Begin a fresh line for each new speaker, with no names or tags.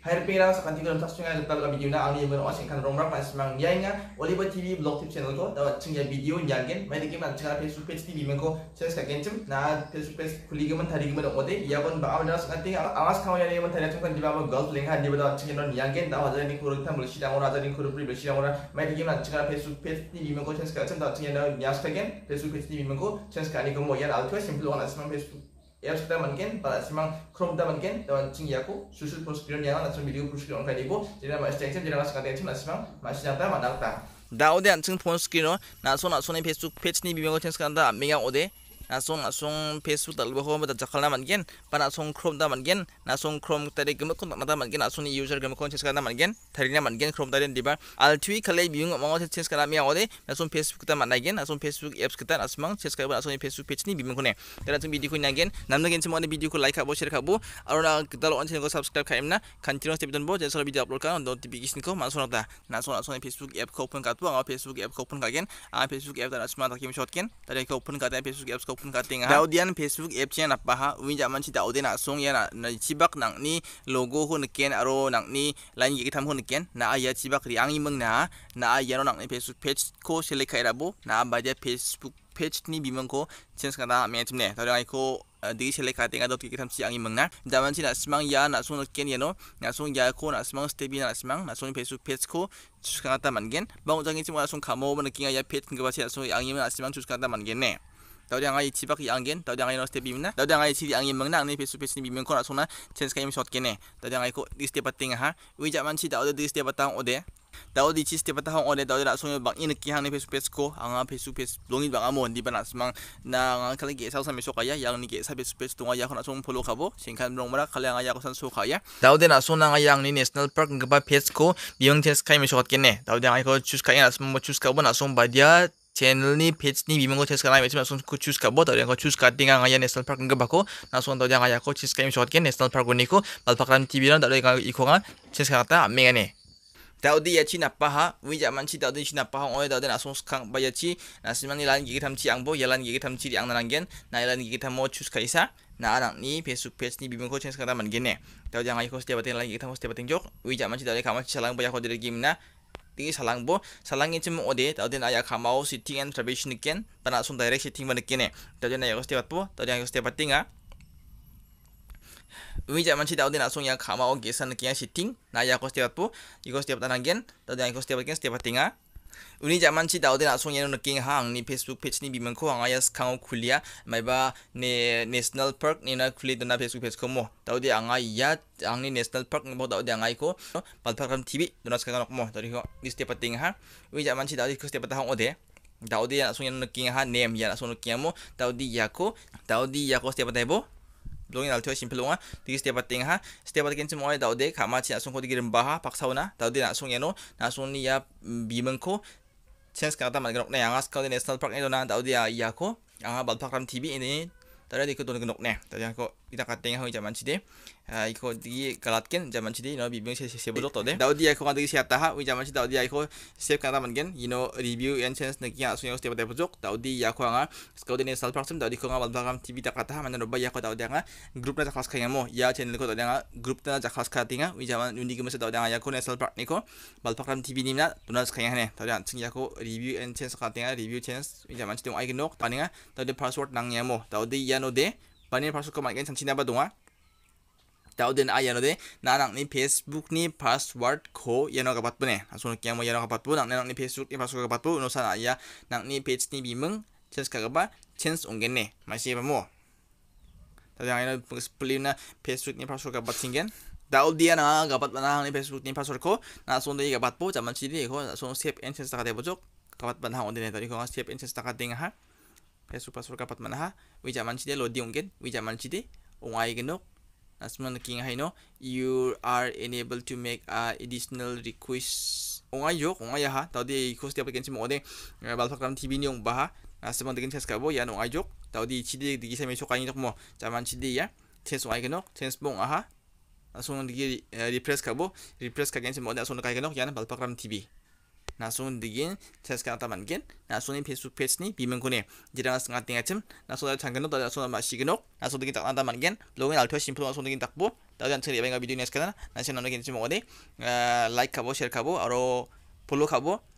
Hari pirang seakan tiga rentas sungai letak dalam video na ang yang berong asyik kan romrak mas mang yang nga Oliver TV blog tip channel ko dapat cengya video yang gen mai dikim an cengar Facebook page TV mengko search ka kencem na Facebook page kuli gemen hari gemen ode ia pun ba awal dalam seakan tiga awas kau yang gemen tadi cengkan di bawah golf link handi bawah cengya non yang gen dah hajar ni kurang tam bersih dan orang hajar ni kurang bersih dan orang mai dikim an cengar Facebook page TV mengko search ka kencem dah cengya dah nyas ka gen Facebook page TV mengko search ka ni gemen yang altu simple orang asman Facebook Ya sudah mungkin pada simang Chrome da mungkin da cing yaku susul prosedur yang langsung video prosedur orang kali ibu jadi masih ceng ceng jadi langsung kata ceng masih simang masih nyata mandang ta. Da ode anjing pon screen no na so na so ni Facebook page ni bimbang ceng sekarang da mengang ode nasung nasung facebook tak lupa home tak cakal nama gen pan nasung chrome tak gen nasung chrome tadi gemuk kon mata gen nasung user gemuk sekarang cekal nama gen tadi nama gen chrome tadi bar altui kalau biung mau cekal nama yang ode nasung facebook kita mana gen nasung facebook apps kita nasung cekal buat nasung facebook page ni bimbing kone dan nasung video kau gen nama gen semua video ku like abo share kau aruna kita lo anjing ko subscribe kau emna continue step dan bo jadi soal video upload kau notification kau masuk nata nasung nasung facebook app kau pun kau tu facebook app kau pun kau ah facebook app tak nasung tak kim shot gen tadi kau pun kau facebook apps kau katinga daudian facebook app chen apa ha winja man chi d a u d i a n a song ya na na chibak nang ni logo hu neken aro nang ni lain gi tham hu neken na aya chibak ri ang imang na na aya n o nang ni facebook page ko s e l e kai rabo na ba ja facebook page ni bimang ko chen ska da me tim ne ta rai n ko digi sele ka t i n g a dot ki tham c h i angi mangna daman c h i na simang ya na sung ken ya no na sung ya ko na simang stebi na simang na sung pesu p e t e ko chuskata n a mangen bang jangi chimwa sung kamo man kinga ya pet ngba a c h i na sung angi m na g n simang chuskata mangen ne Tao dia ngai tibak i angin, tau dia ngai nos te mina? tau dia ngai sidi angin mengna ni pesu pesu ni bimen ko nak sona chance kai mi shot kene. Tau dia ngai ko di te pating ha. Wi jak man si tau dia dis te ode. Tau di cis te ode Tahu dia nak sona bang ini ki pesu pesu ko, anga pesu pesu longi bang amon di banas mang na ngai kala ge sau sami sokaya yang ni ge sa pesu pesu tunga ya ko nak song polo kabo, singkan dong mara kala ngai ya ko san sokaya. Tau dia nak sona yang ni national park ngapa pesu ko, biang chance kai mi kene. Tau dia ngai ko chus kai nak song chus ka bon nak badia channel चैनलनी पेजनी बीमंगो चेस कराई match में को चूज करबो तो यांको चूज कर दिंगा आया नेशनल पार्क गंगा बाको ना सोन तो यांगा याको चीज काइम शॉट के नेशनल पार्क गोनी को बलपकराम टीवी ना दरो यांगा इखोगा चेस कराता मेगाने Daudi ya cina paha, wija manci daudi cina paha, oi daudi langsung sekang bayar ci, nasimani lan gigi tamci ang bo, yalan gigi tamci di ang naranggen, na yalan gigi tam mo cus kaisa, na anak ni Facebook page ni bimbingko ceng sekarang manggen ne, daudi yang ayo setiap batin lagi kita mau setiap batin jok, wija manci daudi kamu cilang bayar kau dari game na, salang bo salang ini cuma ode tadi ayak kamau sitting and preparation ikan tanah sun direct sitting ban ikan tadi ayak setiap bo tadi ayak setiap tinga Wija manchi tau din asung ya kamau gesan kia sitting naya ya ko setiap po iko setiap tanagen tadi ayak setiap ikan setiap tinga Unijaman chita odena songyen no king hang ni Facebook page ni biman ko hang ayas kang kulia mai ba ne national park ni na kuli dona Facebook page ko mo taudi anga ya ang ni national park ni bo taudi anga ko palpakram tv dona ska nok mo taudi ko ni step pating ha Unijaman chita odi ko step patang ode taudi ya songyen no king ha name ya songyen mo taudi ya ko taudi ya ko step patai bo blongin al tio simpel longa tigi setiap ting ha setiap ting sim oi dau de kama chi asung ko tigi rembah ha paksa una dau de asung yano asung ni ya mm, bimeng ko chance kata man gnok ne angas kau de national park ne dona dau de ya, iya ko anga balpak ram tv ini tadi dikut dona gnok ne tadi aku 痛かったんやほいじゃまんちで、あいこ di kalatken jaman chidi no bibiung se se bodok to de dau dia ko ngadi siata ha wi jaman chidi dau dia ko save kana man you know review and chance neki asu yo step de bodok dau di ko nga skau de ne sal dau di ko ngal bagam tv ta kata man no ba ya ko dau dia nga group na jaklas kaya mo ya channel ko dau dia nga group na jaklas ka tinga wi jaman undi ke dau dia nga ya ko ne sal part bal pakram tv ni tunas kaya ne dau dia ya review and chance ka tinga review chance wi jaman wai ngai nok taninga dau password nang ya mo dau dia no de बानि पासवर्डखौ मागोन सानसेनाबा दङ दाउ देन आया नो दे ना नांनि फेसबुकनि पासवर्डखौ यानो गाबातबोने आसुनो कियामो यानो गाबातबो नांनि नांनि फेसबुकनि पासवर्ड गाबातबो उनो सान आया नांनि पेजनि बिमुं चेन्ज खागाबा change ongen ne masih bamo tadi ayo pelina facebookni password gabat singen daul dia na gabat bana ni facebookni password ko na sonde gabat po jaman cili ko son save and change takade bojok gabat bana on dine tadi ko save and change takade ha 페수파 소르카 파트만하 위자 만치데 로디옹겐 위자 만치데 옹아이겐옥 nasman king no, you are enabled to make a additional request ongai yo ongai ha tadi request tiap kenci mo de program eh, tv ni ong baha nasman degen ses kabo ya ongai yo tadi chidi digi sami sokai ni mo jaman chidi ya tes ongai kenok tes bong aha langsung digi eh, repress kabo repress kagenci mo de asung kai kenok ya program tv 나손 디긴 체스카 타만긴 나손이 페스 페스니 비문군에 지랑 생각된 아침 나손아 장근도 다 나손아 마시기노 나손디긴 딱 한다만긴 로그인 알토 심플 나손디긴 딱보 다전 처리 여행가 비디오 내스카나 나신 나노긴 지금 어디 라이크 하고 셰어 하고 아로 폴로 하고